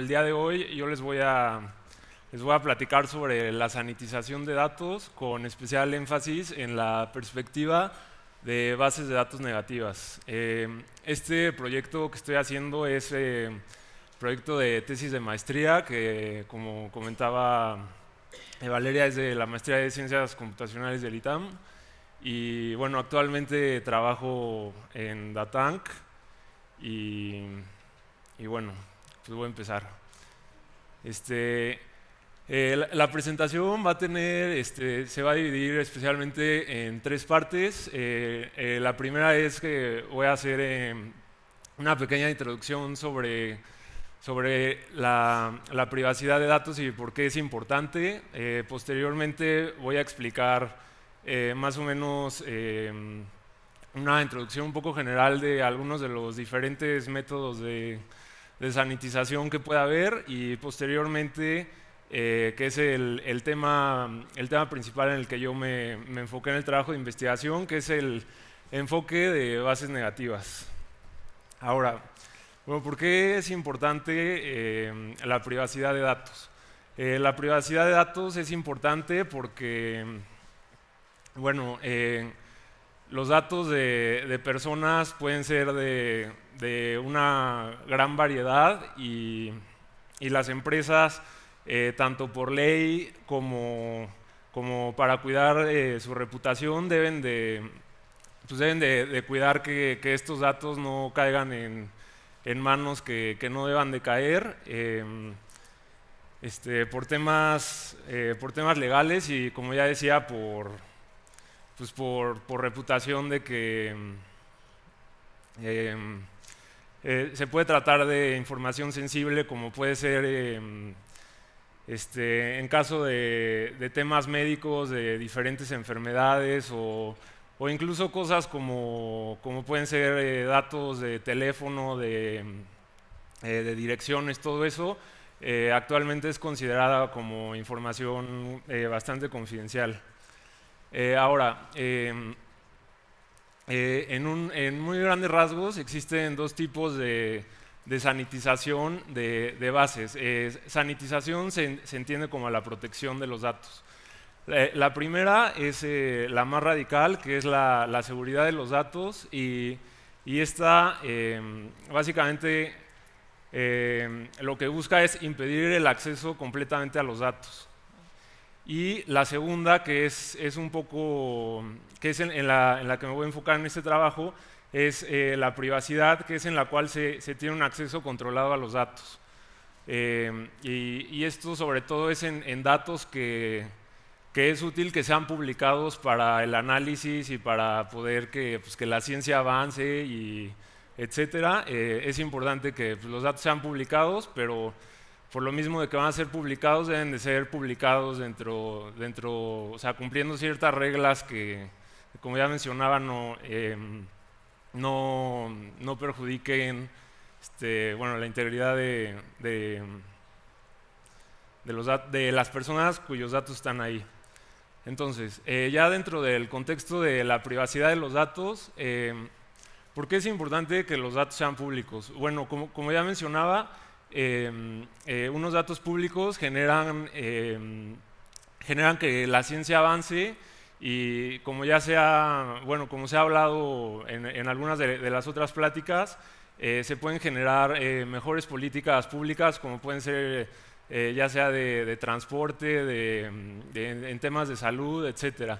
El día de hoy yo les voy a, les voy a platicar sobre la sanitización de datos con especial énfasis en la perspectiva de bases de datos negativas. Eh, este proyecto que estoy haciendo es eh, proyecto de tesis de maestría que, como comentaba eh, Valeria, es de la maestría de Ciencias Computacionales del ITAM. Y bueno, actualmente trabajo en Datank y, y bueno, pues voy a empezar. Este, eh, la, presentación va a tener, este, se va a dividir especialmente en tres partes. Eh, eh, la primera es que voy a hacer em, una pequeña introducción sobre, sobre la, privacidad de datos y por qué es importante. posteriormente voy a explicar más o menos em, una introducción un poco general de algunos de los diferentes métodos de de sanitización que pueda haber y posteriormente, eh, que es el, tema, el tema principal en el que yo me, enfoqué en el trabajo de investigación, que es el enfoque de bases negativas. Ahora, bueno, ¿por qué es importante eh, la privacidad de datos? Eh, la privacidad de datos es importante porque, bueno, los datos de, personas pueden ser de, de una gran variedad y, las empresas, eh, tanto por ley como, como para cuidar eh, su reputación, deben de, pues deben de, cuidar que, estos datos no caigan en, en manos que, no deban de caer. Eh, este, por, temas, por temas legales y como ya decía, por, pues por, reputación de que, eh, se puede tratar de información sensible como puede ser, em, este, en caso de, temas médicos, de diferentes enfermedades o, incluso cosas como, como pueden ser eh, datos de teléfono, de, eh, de direcciones, todo eso, actualmente es considerada como información bastante confidencial. ahora, em, eh, en, muy grandes rasgos existen dos tipos de, sanitización de, bases. Eh, sanitización se, entiende como la protección de los datos. La, primera es eh, la más radical, que es la, seguridad de los datos y esta básicamente lo que busca es impedir el acceso completamente a los datos. Y la segunda, que es, es un poco, que es en, la, en, la, que me voy a enfocar en este trabajo, es eh, la privacidad, que es en la cual se, se tiene un acceso controlado a los datos. Eh, y, esto sobre todo es en, datos que, que, es útil que sean publicados para el análisis y para poder que, pues, que la ciencia avance y etcétera. Eh, es importante que pues, los datos sean publicados, pero por lo mismo de que van a ser publicados, deben de ser publicados dentro, dentro o sea, cumpliendo ciertas reglas que, como ya mencionaba, no, em, no, perjudiquen este, bueno, la integridad de, de, los de, las personas cuyos datos están ahí. Entonces, eh, ya dentro del contexto de la privacidad de los datos, em, ¿por qué es importante que los datos sean públicos? Bueno, como ya mencionaba, Em, eh, unos datos públicos generan, em, generan que la ciencia avance y como ya se ha, bueno, como se ha hablado en, en algunas de, las otras pláticas, eh, se pueden generar eh, mejores políticas públicas como pueden ser ya sea de, transporte, de, en temas de salud, etc.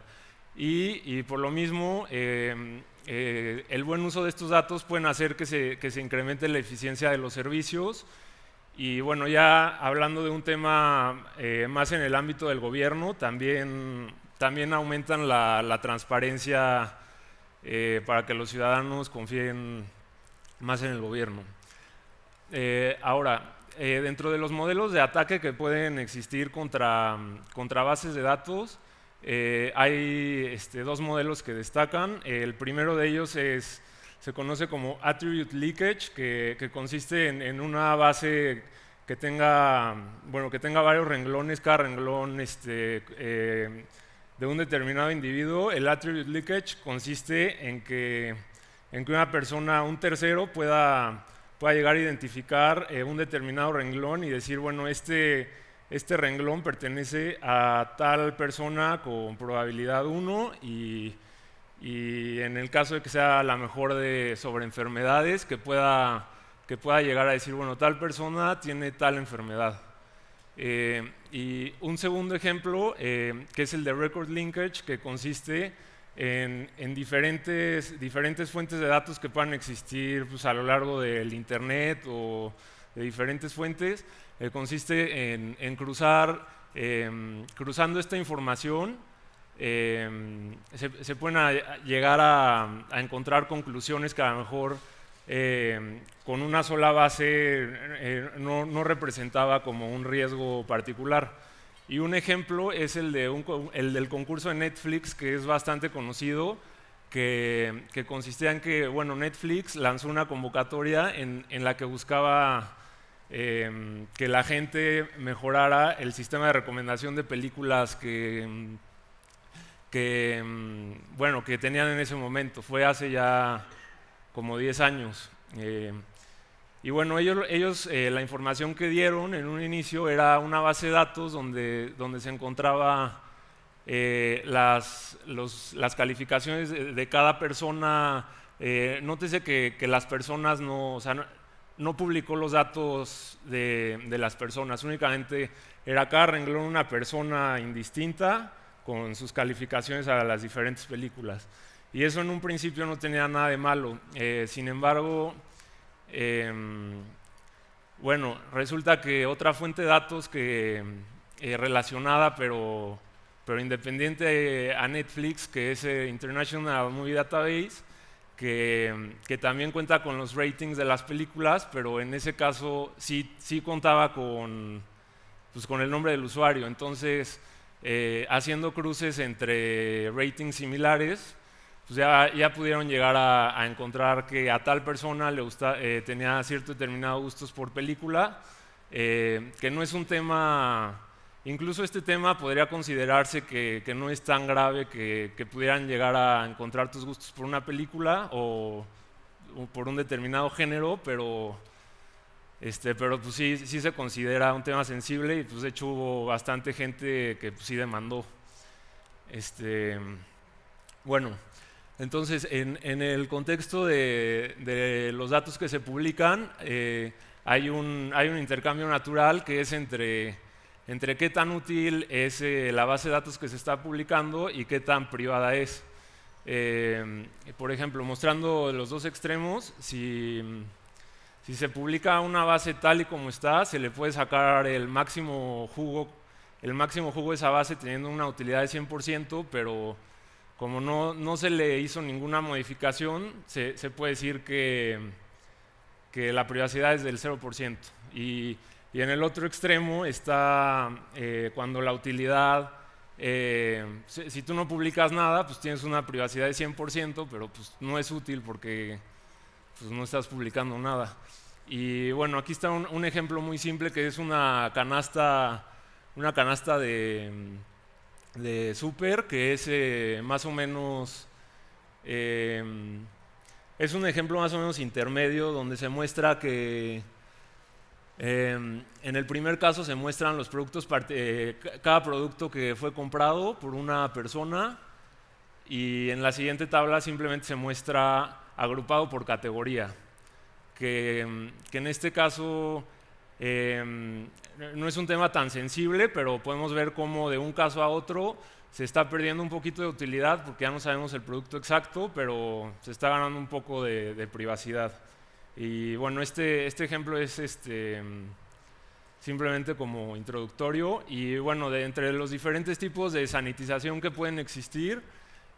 Y, y por lo mismo, em, el buen uso de estos datos pueden hacer que se, que se incremente la eficiencia de los servicios y bueno, ya hablando de un tema eh, más en el ámbito del gobierno, también, también aumentan la, transparencia eh, para que los ciudadanos confíen más en el gobierno. Eh, ahora, dentro de los modelos de ataque que pueden existir contra, contra bases de datos, hay este, dos modelos que destacan. El primero de ellos es se conoce como attribute leakage, que, que consiste en, en, una base que tenga, bueno, que tenga varios renglones, cada renglón este, eh, de un determinado individuo. El attribute leakage consiste en que, en que una persona, un tercero, pueda, pueda llegar a identificar eh, un determinado renglón y decir, bueno, este, este renglón pertenece a tal persona con probabilidad 1 y, en el caso de que sea la mejor de sobre enfermedades, que pueda, que pueda llegar a decir, bueno, tal persona tiene tal enfermedad. Eh, y un segundo ejemplo, eh, que es el de record linkage, que consiste en, diferentes, diferentes, fuentes de datos que puedan existir pues, a lo largo del Internet o de diferentes fuentes. Eh, consiste en, en cruzar, cruzando esta información Em, se, pueden llegar a, encontrar conclusiones que a lo mejor em, con una sola base eh, no, representaba como un riesgo particular. Y un ejemplo es el, de un, el del concurso de Netflix, que es bastante conocido, que, que, consistía en que bueno, Netflix lanzó una convocatoria en, en la que buscaba em, que la gente mejorara el sistema de recomendación de películas que que, mm, bueno, que tenían en ese momento. Fue hace ya como 10 años. Eh, y bueno, ellos, ellos eh, la información que dieron en un inicio era una base de datos donde, se encontraba eh, las, calificaciones de, cada persona. nótese que, las personas no, o no, publicó los datos de, de las personas, únicamente era cada renglón una persona indistinta con sus calificaciones a las diferentes películas. Y eso en un principio no tenía nada de malo. Eh, sin embargo, em, bueno, resulta que otra fuente de datos que eh, relacionada, pero, pero independiente a Netflix, que es eh, International Movie Database, que, que, también cuenta con los ratings de las películas, pero en ese caso sí, sí contaba con, pues, con el nombre del usuario. Entonces, eh, haciendo cruces entre ratings similares, pues ya, ya, pudieron llegar a, encontrar que a tal persona le gusta, eh, tenía cierto determinado gustos por película, eh, que no es un tema, incluso este tema podría considerarse que, no es tan grave que, pudieran llegar a encontrar tus gustos por una película o, o por un determinado género, pero este, pero pues sí, sí se considera un tema sensible y pues de hecho hubo bastante gente que pues, sí demandó. Este, bueno, entonces en, en el contexto de, de, los datos que se publican, eh, hay, un, hay un intercambio natural que es entre, entre qué tan útil es eh, la base de datos que se está publicando y qué tan privada es. Eh, por ejemplo, mostrando los dos extremos, si si se publica una base tal y como está, se le puede sacar el máximo jugo, el máximo jugo de esa base teniendo una utilidad de 100%, pero como no, no se le hizo ninguna modificación, se, puede decir que, que, la privacidad es del 0%. Y, en el otro extremo está eh, cuando la utilidad... Eh, si, si, tú no publicas nada, pues tienes una privacidad de 100%, pero pues no es útil porque pues no estás publicando nada. Y bueno, aquí está un, ejemplo muy simple que es una canasta, una canasta de, de súper que es eh, más o menos... Eh, es un ejemplo más o menos intermedio donde se muestra que em, en el primer caso se muestran los productos, eh, cada producto que fue comprado por una persona y en la siguiente tabla simplemente se muestra agrupado por categoría, que, en este caso eh, no es un tema tan sensible, pero podemos ver cómo de un caso a otro se está perdiendo un poquito de utilidad porque ya no sabemos el producto exacto, pero se está ganando un poco de, privacidad. Y bueno, este, este ejemplo es este, simplemente como introductorio y bueno, de entre los diferentes tipos de sanitización que pueden existir,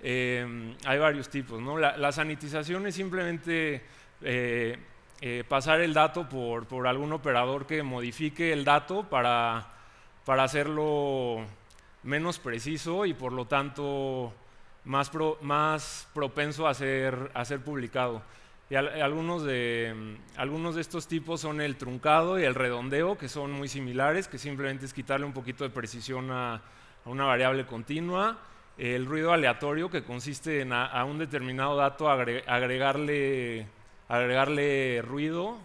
eh, hay varios tipos. ¿no? La, sanitización es simplemente eh, eh, pasar el dato por, por, algún operador que modifique el dato para, para hacerlo menos preciso y por lo tanto más, más propenso a ser, a ser publicado. Y algunos, de, algunos de estos tipos son el truncado y el redondeo, que son muy similares, que simplemente es quitarle un poquito de precisión a, a una variable continua el ruido aleatorio, que consiste en a, un determinado dato agregarle, ruido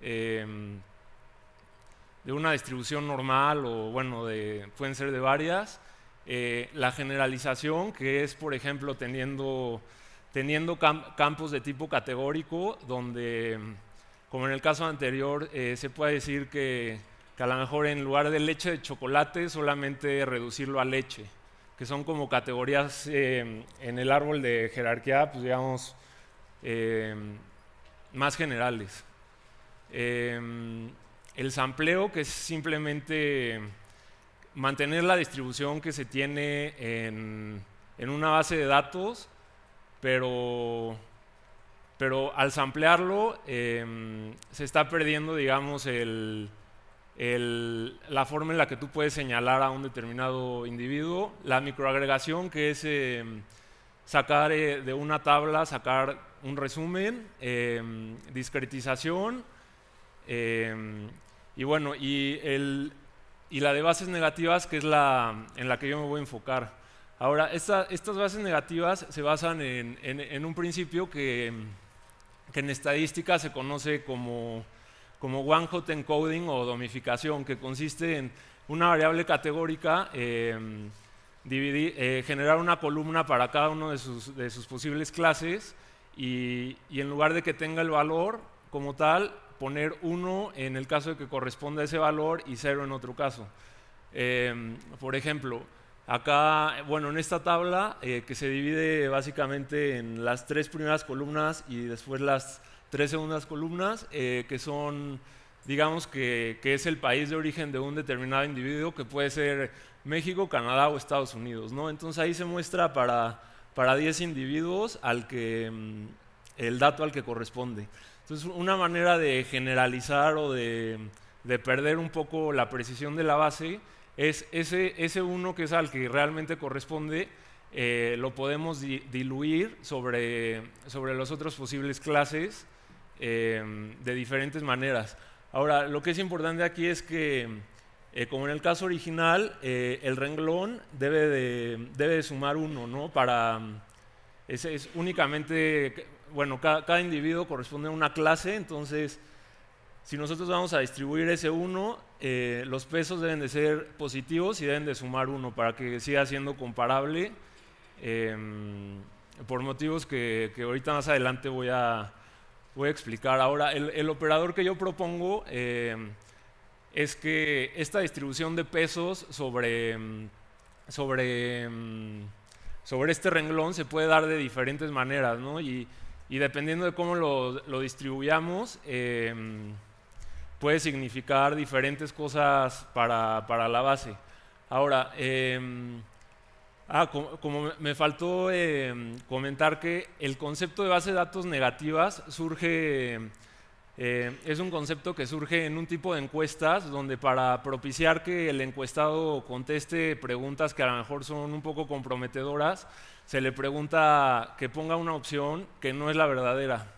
em, de una distribución normal o, bueno, pueden ser de varias. Eh, la generalización, que es, por ejemplo, teniendo, campos de tipo categórico, donde, como en el caso anterior, eh, se puede decir que a lo mejor en lugar de leche de chocolate, solamente reducirlo a leche que son como categorías eh, en el árbol de jerarquía, pues digamos, eh, más generales. Eh, el sampleo, que es simplemente mantener la distribución que se tiene en, una base de datos, pero, pero al samplearlo se está perdiendo, digamos, el, la forma en la que tú puedes señalar a un determinado individuo, la microagregación, que es em, sacar eh, de una tabla, sacar un resumen, em, discretización, em, y bueno, y, y la de bases negativas, que es la en la que yo me voy a enfocar. Ahora, estas bases negativas se basan en, un principio que, que, en estadística se conoce como como One Hot Encoding o domificación, que consiste en una variable categórica, em, eh, generar una columna para cada uno de sus, de sus posibles clases y, en lugar de que tenga el valor como tal, poner 1 en el caso de que corresponda a ese valor y 0 en otro caso. Em, por ejemplo, acá, bueno, en esta tabla eh, que se divide básicamente en las tres primeras columnas y después las tres segundas columnas, eh, que son, digamos, que, es el país de origen de un determinado individuo, que puede ser México, Canadá o Estados Unidos. Entonces ahí se muestra para, para 10 individuos al que, mm, el dato al que corresponde. Entonces una manera de generalizar o de, perder un poco la precisión de la base es ese, ese uno que es al que realmente corresponde, eh, lo podemos diluir sobre, sobre las otras posibles clases Em, de diferentes maneras. Ahora, lo que es importante aquí es que, eh, como en el caso original, eh, el renglón debe de, debe sumar uno, ¿no? Para, mm, es, únicamente, bueno, cada, individuo corresponde a una clase, entonces, si nosotros vamos a distribuir ese uno, eh, los pesos deben de ser positivos y deben de sumar uno para que siga siendo comparable, em, por motivos que ahorita más adelante voy a, voy a explicar ahora. El, operador que yo propongo eh, es que esta distribución de pesos sobre, mm, sobre, mm, sobre este renglón se puede dar de diferentes maneras, ¿no? Y, dependiendo de cómo lo, distribuyamos, eh, puede significar diferentes cosas para, la base. Ahora, eh, Ah, como, me faltó em, comentar que el concepto de base de datos negativas surge, em, es un concepto que surge en un tipo de encuestas donde para propiciar que el encuestado conteste preguntas que a lo mejor son un poco comprometedoras, se le pregunta que ponga una opción que no es la verdadera.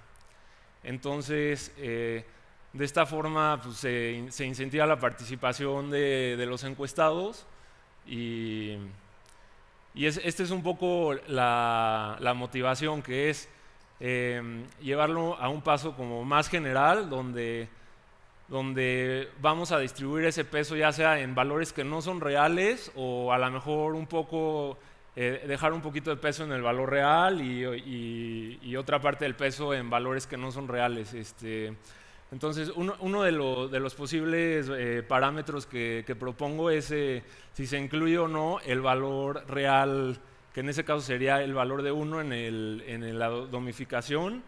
Entonces, eh, de esta forma pues, se, incentiva la participación de, de los encuestados y y es, esta es un poco la, motivación, que es em, llevarlo a un paso como más general, donde, donde vamos a distribuir ese peso ya sea en valores que no son reales o a lo mejor un poco eh, dejar un poquito de peso en el valor real y, otra parte del peso en valores que no son reales. Este, entonces, uno, de, los posibles eh, parámetros que, propongo es eh, si se incluye o no el valor real, que en ese caso sería el valor de uno en, la domificación,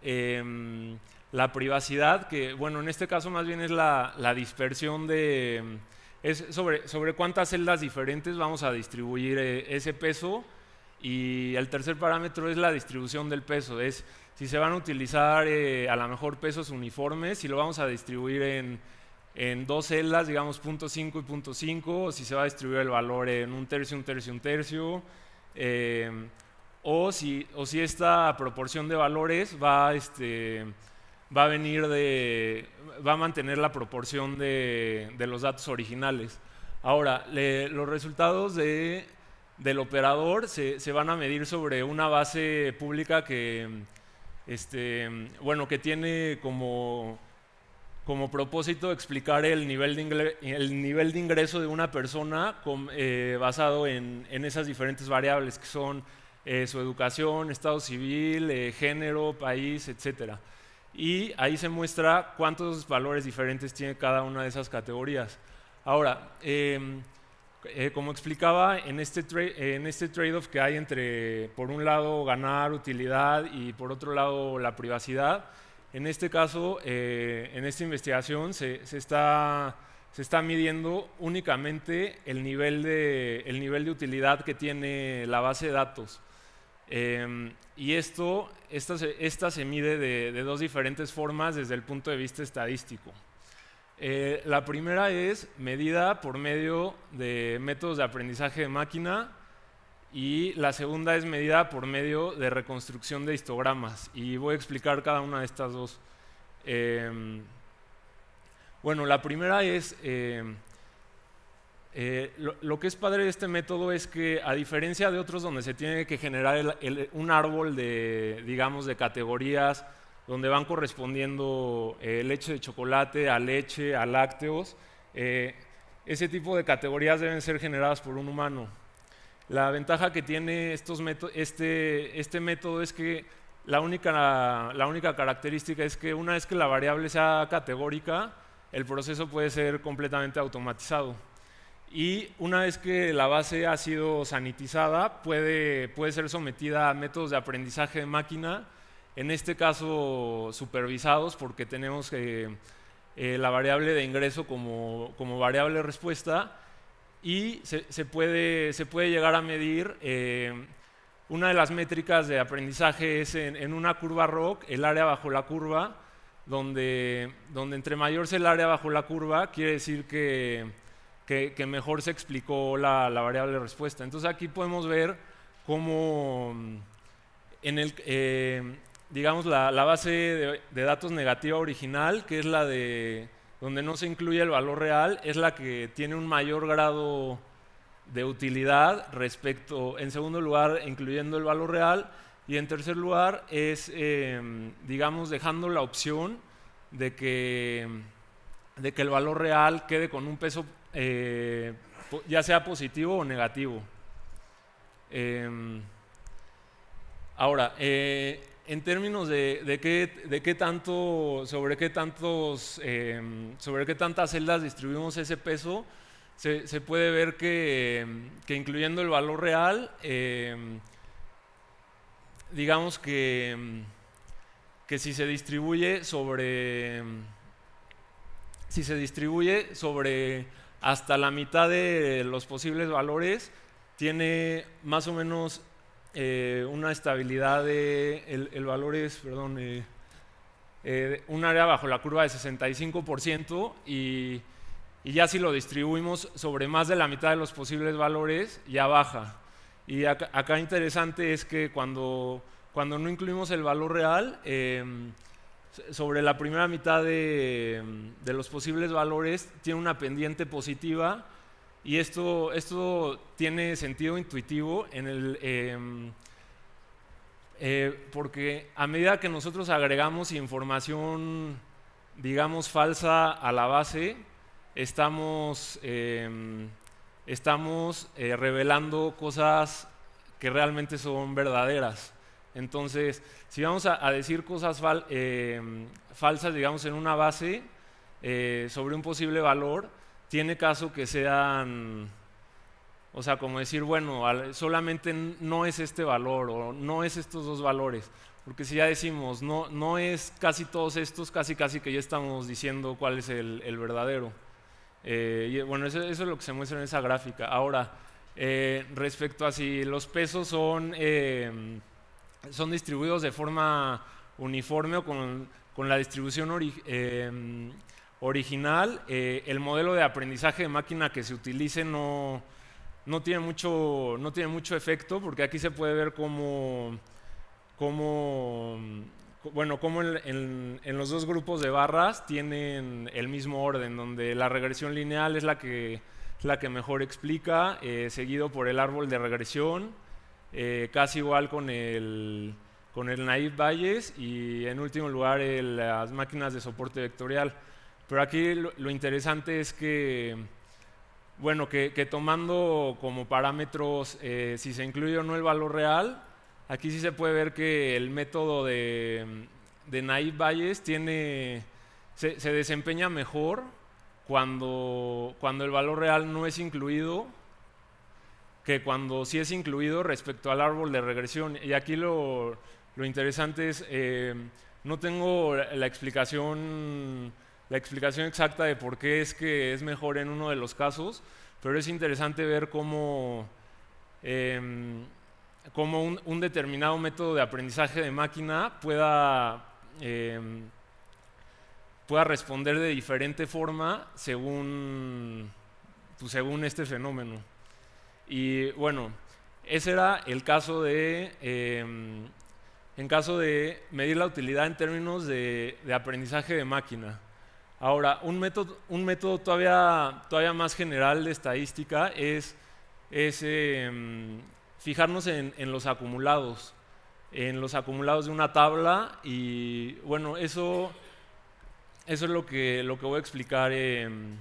em, la privacidad, que bueno, en este caso más bien es la, dispersión de... Es sobre, sobre cuántas celdas diferentes vamos a distribuir eh, ese peso y el tercer parámetro es la distribución del peso, es si se van a utilizar eh, a lo mejor pesos uniformes, si lo vamos a distribuir en, dos celdas, digamos punto 5 y 5, o si se va a distribuir el valor en un tercio, un tercio, un tercio, eh, o, si, o si esta proporción de valores va, este, va a venir de, va a mantener la proporción de, los datos originales. Ahora, los resultados del operador se, se van a medir sobre una base pública que, este, bueno, que tiene como, como propósito explicar el nivel de, el nivel de ingreso de una persona con, eh, basado en, esas diferentes variables que son eh, su educación, estado civil, eh, género, país, etc. Y ahí se muestra cuántos valores diferentes tiene cada una de esas categorías. Ahora, em, eh, como explicaba, este en este, trade-off que hay entre, por un lado, ganar utilidad y por otro lado, la privacidad, en este caso, eh, en esta investigación se, está, midiendo únicamente el nivel, de, utilidad que tiene la base de datos. Em, y esto, esta, se mide de dos diferentes formas desde el punto de vista estadístico. Eh, la primera es medida por medio de métodos de aprendizaje de máquina y la segunda es medida por medio de reconstrucción de histogramas. Y voy a explicar cada una de estas dos. Em, bueno, la primera es, em, eh, lo, que es padre de este método es que a diferencia de otros donde se tiene que generar un árbol de, digamos, de categorías donde van correspondiendo eh, leche de chocolate a leche, a lácteos. Eh, ese tipo de categorías deben ser generadas por un humano. La ventaja que tiene estos este, este, método es que la única, característica es que una vez que la variable sea categórica, el proceso puede ser completamente automatizado. Y una vez que la base ha sido sanitizada, puede, puede ser sometida a métodos de aprendizaje de máquina en este caso supervisados porque tenemos eh, eh, la variable de ingreso como, como variable respuesta y se, puede, se, puede, llegar a medir, eh, una de las métricas de aprendizaje es en, una curva ROC, el área bajo la curva, donde, donde entre mayor sea el área bajo la curva, quiere decir que, mejor se explicó la, variable respuesta. Entonces aquí podemos ver cómo... En el, digamos, la, base de, datos negativa original, que es la de donde no se incluye el valor real, es la que tiene un mayor grado de utilidad respecto, en segundo lugar, incluyendo el valor real, y en tercer lugar es, em, digamos, dejando la opción de que, de que el valor real quede con un peso, eh, ya sea positivo o negativo. Em, ahora, eh, en términos de, qué, tanto, sobre qué tantos, em, sobre qué tantas celdas distribuimos ese peso, se, puede ver em, que, incluyendo el valor real, em, digamos que, que si se distribuye sobre, si se distribuye sobre hasta la mitad de los posibles valores, tiene más o menos eh, una estabilidad de, el, valor es, perdón, eh, eh, un área bajo la curva de 65% y, ya si lo distribuimos sobre más de la mitad de los posibles valores, ya baja. Y acá, acá interesante es que cuando, no incluimos el valor real, em, sobre la primera mitad de los posibles valores tiene una pendiente positiva y esto, esto tiene sentido intuitivo en el, em, eh, porque a medida que nosotros agregamos información, digamos, falsa a la base, estamos, em, estamos eh, revelando cosas que realmente son verdaderas. Entonces, si vamos a, decir cosas em, falsas, digamos, en una base eh, sobre un posible valor, tiene caso que sean, o sea, como decir, bueno, solamente no es este valor o no es estos dos valores. Porque si ya decimos, no, no es casi todos estos, casi casi que ya estamos diciendo cuál es el, verdadero. Eh, bueno, eso, es lo que se muestra en esa gráfica. Ahora, eh, respecto a si los pesos son, eh, son distribuidos de forma uniforme o con, con la distribución original original. Eh, el modelo de aprendizaje de máquina que se utilice no, no, tiene mucho, efecto, porque aquí se puede ver cómo, en, los dos grupos de barras tienen el mismo orden, donde la regresión lineal es la que, la que mejor explica, eh, seguido por el árbol de regresión, eh, casi igual con el, con el Naive Bayes y en último lugar las máquinas de soporte vectorial. Pero aquí lo, interesante es que, bueno, que, tomando como parámetros eh, si se incluye o no el valor real, aquí sí se puede ver que el método de, de Naive Bayes tiene, se, desempeña mejor cuando, cuando el valor real no es incluido que cuando sí es incluido respecto al árbol de regresión. Y aquí lo, interesante es, eh, no tengo la explicación la explicación exacta de por qué es que es mejor en uno de los casos, pero es interesante ver cómo, em, un, determinado método de aprendizaje de máquina pueda, em, pueda responder de diferente forma según, pues, según este fenómeno. Y bueno, ese era el caso de... Em, en caso de medir la utilidad en términos de aprendizaje de máquina. Ahora, un método, un método todavía, todavía más general de estadística es, em, fijarnos en, los acumulados, en los acumulados de una tabla y bueno, eso, eso es lo que, lo que voy a explicar. Em.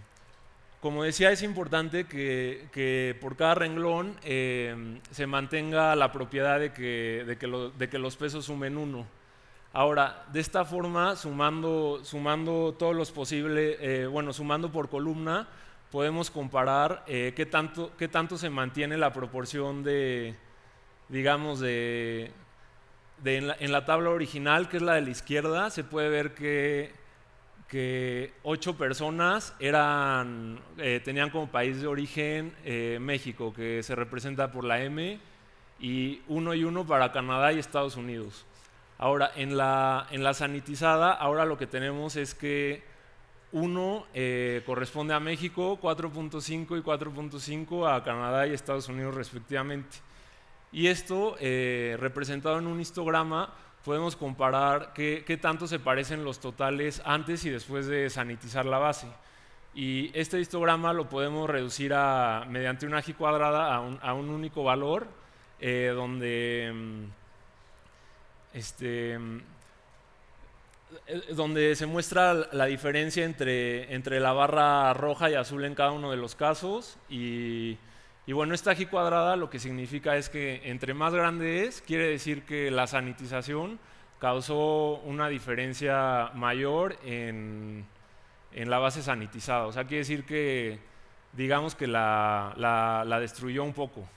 como decía, es importante que, por cada renglón em, se mantenga la propiedad de que, de que los pesos sumen uno. Ahora, de esta forma, sumando, todos los posibles, eh, bueno, sumando por columna, podemos comparar eh, qué, tanto, se mantiene la proporción de, digamos, de, en, la, tabla original, que es la de la izquierda, se puede ver que, ocho personas eran, eh, tenían como país de origen México, que se representa por la M, y uno y uno para Canadá y Estados Unidos. Ahora, en la, en la sanitizada, ahora lo que tenemos es que uno eh, corresponde a México, 4.5 y 4.5 a Canadá y Estados Unidos respectivamente. Y esto, eh, representado en un histograma, podemos comparar qué, qué, tanto se parecen los totales antes y después de sanitizar la base. Y este histograma lo podemos reducir a, mediante una G cuadrada a un, a un único valor, eh, donde mm, este, eh, donde se muestra la diferencia entre, la barra roja y azul en cada uno de los casos. Y, bueno, esta G cuadrada lo que significa es que entre más grande es, quiere decir que la sanitización causó una diferencia mayor en, la base sanitizada. O sea, quiere decir que, digamos que la, la destruyó un poco.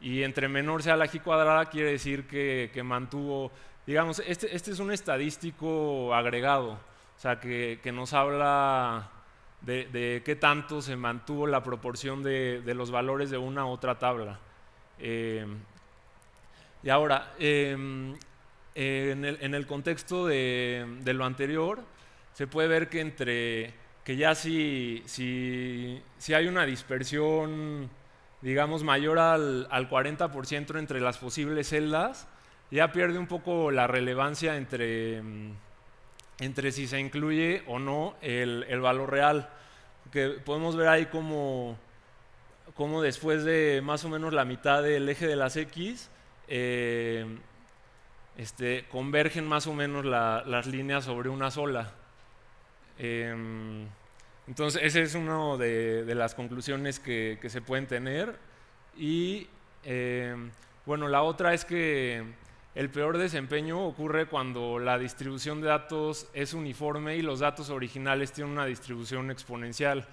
Y entre menor sea la G cuadrada quiere decir que, mantuvo, digamos, este, este, es un estadístico agregado, o sea, que, nos habla de, qué tanto se mantuvo la proporción de, los valores de una u otra tabla. Eh, y ahora, em, en, el, contexto de, lo anterior, se puede ver que entre que ya si, si hay una dispersión digamos, mayor al, 40% entre las posibles celdas, ya pierde un poco la relevancia entre, mm, entre si se incluye o no el, valor real. Que podemos ver ahí como, como, después de más o menos la mitad del eje de las X, eh, este, convergen más o menos las líneas sobre una sola. Em, entonces, esa es una de, las conclusiones que, se pueden tener. Y eh, bueno, la otra es que el peor desempeño ocurre cuando la distribución de datos es uniforme y los datos originales tienen una distribución exponencial.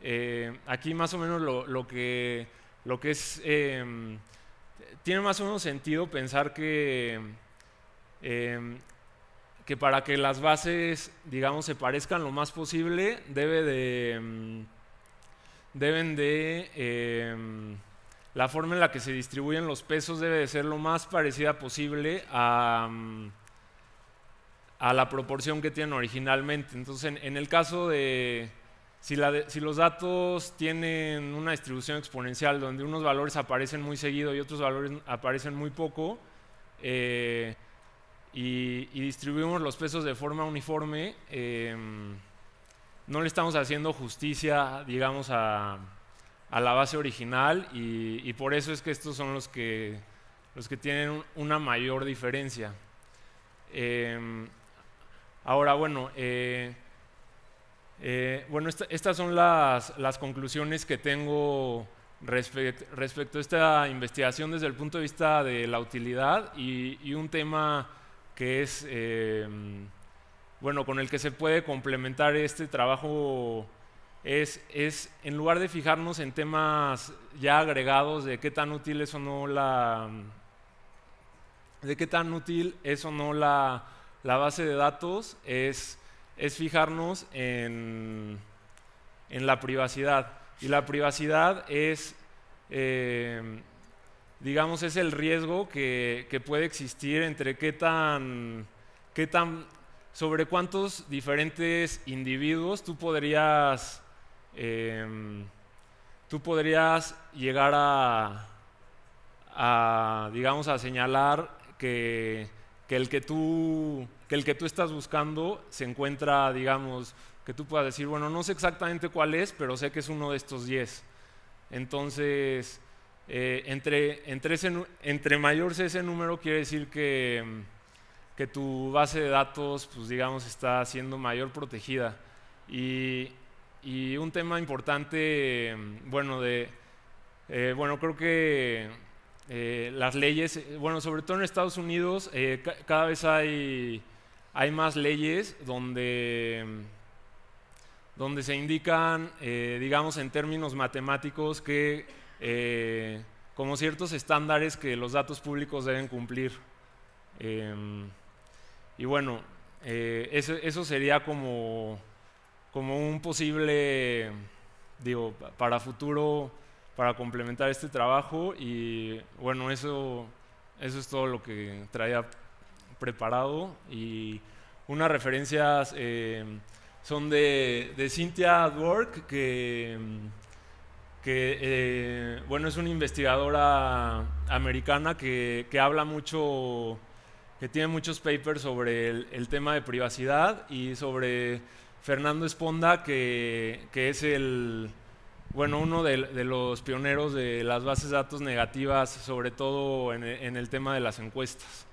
Eh, aquí más o menos lo, que, lo que, es... Em, tiene más o menos sentido pensar que em, que para que las bases, digamos, se parezcan lo más posible, debe de, mm, deben de, em, la forma en la que se distribuyen los pesos debe de ser lo más parecida posible a, mm, la proporción que tienen originalmente. Entonces, en, el caso de si, la si, los datos tienen una distribución exponencial donde unos valores aparecen muy seguido y otros valores aparecen muy poco, eh, y, distribuimos los pesos de forma uniforme, em, no le estamos haciendo justicia, digamos, a, la base original y, por eso es que estos son los que, los que tienen una mayor diferencia. Em, ahora, bueno, eh, eh, bueno estas son las, las, conclusiones que tengo respecto a esta investigación desde el punto de vista de la utilidad y un tema que es, em, bueno, con el que se puede complementar este trabajo es, es, en lugar de fijarnos en temas ya agregados de qué tan útil es o no la, de qué tan útil no la, base de datos, es, es fijarnos en, en la privacidad. Y la privacidad es... Em, digamos, es el riesgo que, puede existir entre qué tan, qué tan, sobre cuántos diferentes individuos tú podrías, em, tú podrías llegar a, digamos, a señalar que, que, el que, tú, que el que tú estás buscando se encuentra, digamos, que tú puedas decir, bueno, no sé exactamente cuál es, pero sé que es uno de estos 10. Entonces, eh, entre, entre, mayor sea ese número, quiere decir que, que tu base de datos, pues digamos, está siendo mayor protegida. Y, un tema importante, bueno, de, eh, bueno creo que eh, las leyes, bueno, sobre todo en Estados Unidos, cada vez hay, hay más leyes donde donde se indican, digamos, en términos matemáticos, que eh, como ciertos estándares que los datos públicos deben cumplir. Em, y bueno, eh, eso, eso, sería como, como un posible, digo, para futuro, para complementar este trabajo. Y bueno, eso, eso es todo lo que traía preparado. Y unas referencias eh, son de, de Cynthia Dwork, que em, que, eh, bueno, es una investigadora americana que, habla mucho, que tiene muchos papers sobre el, tema de privacidad y sobre Fernando Esponda, que, es el, bueno, uno de, los pioneros de las bases de datos negativas, sobre todo en el tema de las encuestas.